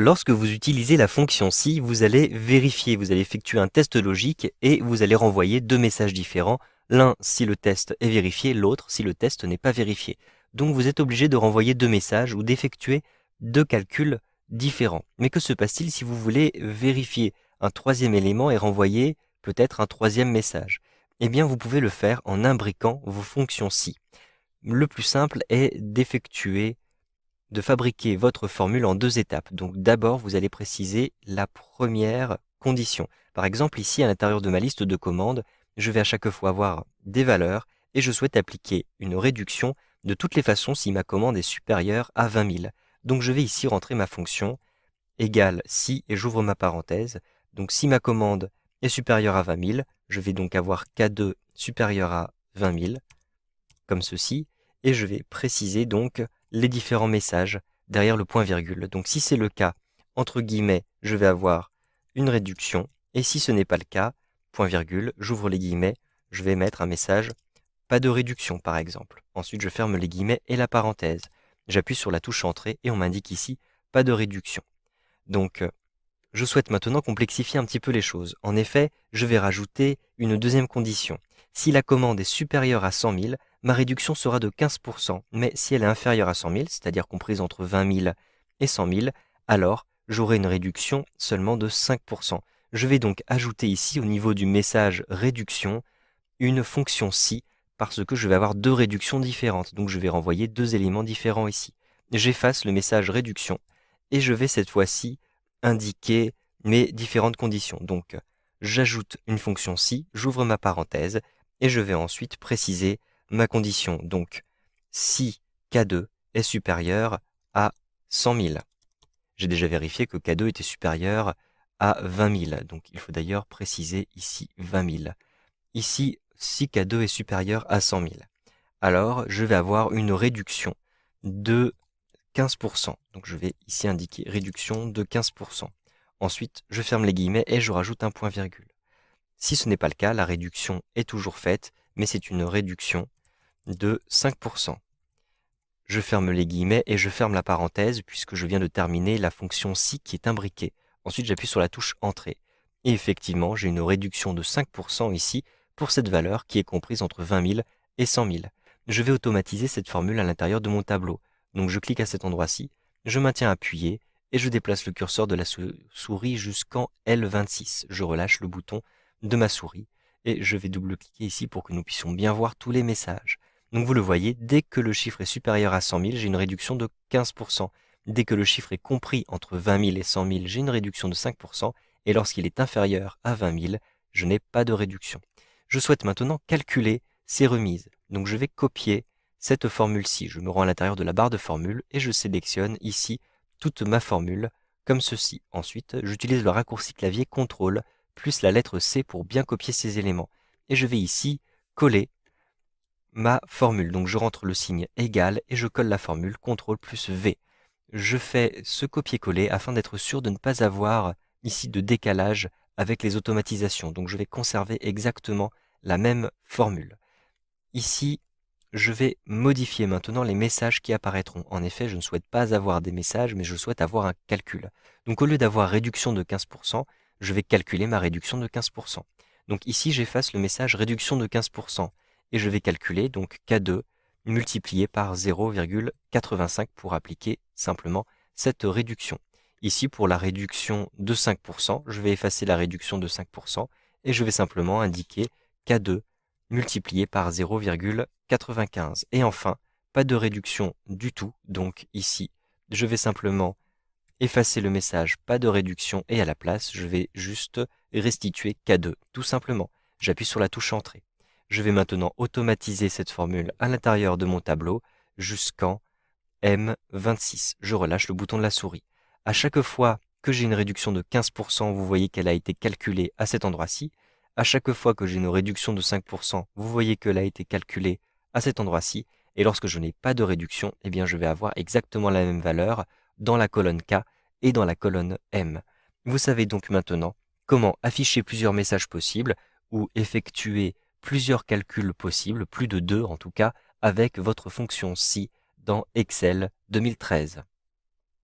Lorsque vous utilisez la fonction si, vous allez vérifier, vous allez effectuer un test logique et vous allez renvoyer deux messages différents, l'un si le test est vérifié, l'autre si le test n'est pas vérifié. Donc vous êtes obligé de renvoyer deux messages ou d'effectuer deux calculs différents. Mais que se passe-t-il si vous voulez vérifier un troisième élément et renvoyer peut-être un troisième message Eh bien vous pouvez le faire en imbriquant vos fonctions si. Le plus simple est d'effectuer de fabriquer votre formule en deux étapes. Donc d'abord, vous allez préciser la première condition. Par exemple, ici, à l'intérieur de ma liste de commandes, je vais à chaque fois avoir des valeurs et je souhaite appliquer une réduction de toutes les façons si ma commande est supérieure à 20 000. Donc je vais ici rentrer ma fonction égale si et j'ouvre ma parenthèse. Donc si ma commande est supérieure à 20 000, je vais donc avoir K2 supérieur à 20 000, comme ceci et je vais préciser donc les différents messages derrière le point virgule. Donc si c'est le cas, entre guillemets, je vais avoir une réduction et si ce n'est pas le cas, point virgule, j'ouvre les guillemets, je vais mettre un message pas de réduction par exemple. Ensuite, je ferme les guillemets et la parenthèse. J'appuie sur la touche entrée et on m'indique ici pas de réduction. Donc euh, je souhaite maintenant complexifier un petit peu les choses. En effet, je vais rajouter une deuxième condition. Si la commande est supérieure à 100 000, ma réduction sera de 15%, mais si elle est inférieure à 100 000, c'est-à-dire comprise entre 20 000 et 100 000, alors j'aurai une réduction seulement de 5%. Je vais donc ajouter ici au niveau du message réduction une fonction si parce que je vais avoir deux réductions différentes, donc je vais renvoyer deux éléments différents ici. J'efface le message réduction et je vais cette fois-ci indiquer mes différentes conditions. Donc j'ajoute une fonction si, j'ouvre ma parenthèse et je vais ensuite préciser ma condition. Donc, si K2 est supérieur à 100 000. J'ai déjà vérifié que K2 était supérieur à 20 000. Donc, il faut d'ailleurs préciser ici 20 000. Ici, si K2 est supérieur à 100 000, alors je vais avoir une réduction de 15%. Donc, je vais ici indiquer réduction de 15%. Ensuite, je ferme les guillemets et je rajoute un point virgule. Si ce n'est pas le cas, la réduction est toujours faite, mais c'est une réduction de 5%. Je ferme les guillemets et je ferme la parenthèse puisque je viens de terminer la fonction si qui est imbriquée. Ensuite, j'appuie sur la touche Entrée. Et effectivement, j'ai une réduction de 5% ici pour cette valeur qui est comprise entre 20 000 et 100 000. Je vais automatiser cette formule à l'intérieur de mon tableau. Donc je clique à cet endroit-ci, je maintiens appuyé et je déplace le curseur de la souris jusqu'en L26. Je relâche le bouton de ma souris et je vais double-cliquer ici pour que nous puissions bien voir tous les messages. Donc vous le voyez, dès que le chiffre est supérieur à 100 000, j'ai une réduction de 15%. Dès que le chiffre est compris entre 20 000 et 100 000, j'ai une réduction de 5%. Et lorsqu'il est inférieur à 20 000, je n'ai pas de réduction. Je souhaite maintenant calculer ces remises. Donc je vais copier cette formule-ci. Je me rends à l'intérieur de la barre de formule et je sélectionne ici toute ma formule comme ceci. Ensuite, j'utilise le raccourci clavier CTRL plus la lettre C pour bien copier ces éléments. Et je vais ici coller ma formule. Donc je rentre le signe égal et je colle la formule CTRL plus V. Je fais ce copier-coller afin d'être sûr de ne pas avoir ici de décalage avec les automatisations. Donc je vais conserver exactement la même formule. Ici, je vais modifier maintenant les messages qui apparaîtront. En effet, je ne souhaite pas avoir des messages, mais je souhaite avoir un calcul. Donc au lieu d'avoir réduction de 15%, je vais calculer ma réduction de 15%. Donc ici, j'efface le message réduction de 15% et je vais calculer donc K2 multiplié par 0,85 pour appliquer simplement cette réduction. Ici, pour la réduction de 5%, je vais effacer la réduction de 5% et je vais simplement indiquer K2 multiplié par 0,95. Et enfin, pas de réduction du tout, donc ici, je vais simplement effacer le message pas de réduction et à la place, je vais juste restituer K2, tout simplement. J'appuie sur la touche entrée. Je vais maintenant automatiser cette formule à l'intérieur de mon tableau jusqu'en M26. Je relâche le bouton de la souris. À chaque fois que j'ai une réduction de 15%, vous voyez qu'elle a été calculée à cet endroit-ci. À chaque fois que j'ai une réduction de 5%, vous voyez qu'elle a été calculée à cet endroit-ci. Et lorsque je n'ai pas de réduction, eh bien je vais avoir exactement la même valeur dans la colonne K et dans la colonne M. Vous savez donc maintenant comment afficher plusieurs messages possibles ou effectuer plusieurs calculs possibles, plus de deux en tout cas, avec votre fonction si dans Excel 2013.